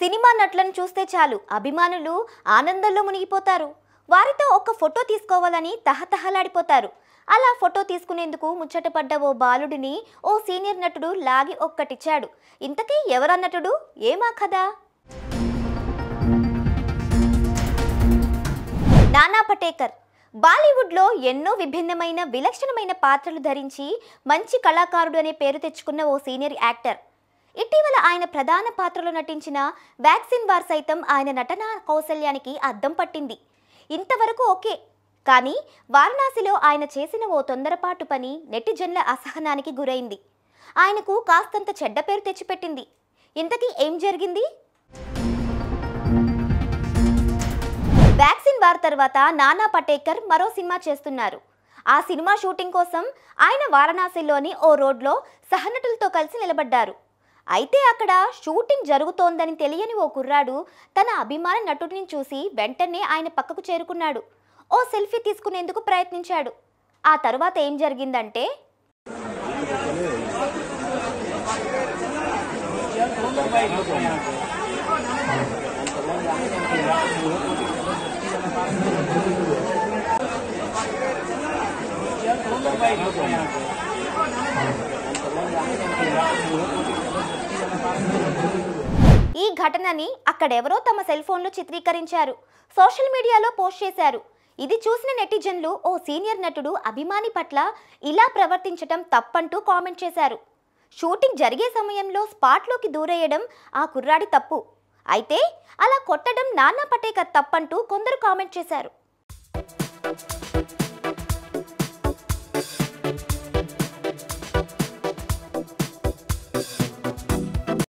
cinema నటులను చూస్తే చాలు అభిమానులు ఆనందంలో మునిగిపోతారు వారితో ఒక ఫోటో తీసుకోవాలని తహతహలాడిపోతారు అలా ఫోటో తీసుకునేందుకు ముచ్చటపడ్డ ఓ బాలుడిని ఓ సీనియర్ నటుడు లాగి ఒక్కటిచ్చాడు ఇంతకీ ఎవరా నటుడు ఏమా కదా నానా పటేకర్ బాలీవుడ్లో ఎన్నో విభిన్నమైన విలక్షణమైన పాత్రలు ధరించి మంచి కళాకారుడు అనే పేరు తెచ్చుకున్న ఓ సీనియర్ యాక్టర్ ఇటీవల ఆయన ప్రధాన పాత్రలో నటించిన వ్యాక్సిన్ వార్ సైతం ఆయన నటనా కౌశల్యానికి అద్దం పట్టింది ఇంతవరకు ఓకే కానీ వారణాసిలో ఆయన చేసిన ఓ తొందరపాటు పని నెటిజన్ల అసహనానికి గురైంది ఆయనకు కాస్తంత చెడ్డ పేరు తెచ్చిపెట్టింది ఇంతకీ ఏం జరిగింది వ్యాక్సిన్ వార్ తర్వాత నానా పటేకర్ మరో సినిమా చేస్తున్నారు ఆ సినిమా షూటింగ్ కోసం ఆయన వారణాసిలోని ఓ రోడ్లో సహనటులతో కలిసి నిలబడ్డారు అయితే అక్కడ షూటింగ్ జరుగుతోందని తెలియని ఓ కుర్రాడు తన అభిమాన నటుడిని చూసి వెంటనే ఆయన పక్కకు చేరుకున్నాడు ఓ సెల్ఫీ తీసుకునేందుకు ప్రయత్నించాడు ఆ తర్వాత ఏం జరిగిందంటే ఈ ఘటనని అక్కడెవరో తమ సెల్ ఫోన్లో చిత్రీకరించారు సోషల్ మీడియాలో పోస్ట్ చేశారు ఇది చూసిన నెటిజన్లు ఓ సీనియర్ నటుడు అభిమాని పట్ల ఇలా ప్రవర్తించటం తప్పంటూ కామెంట్ చేశారు షూటింగ్ జరిగే సమయంలో స్పాట్లోకి దూరేయడం ఆ కుర్రాడి తప్పు అయితే అలా కొట్టడం నానా పటేకర్ తప్పంటూ కొందరు కామెంట్ చేశారు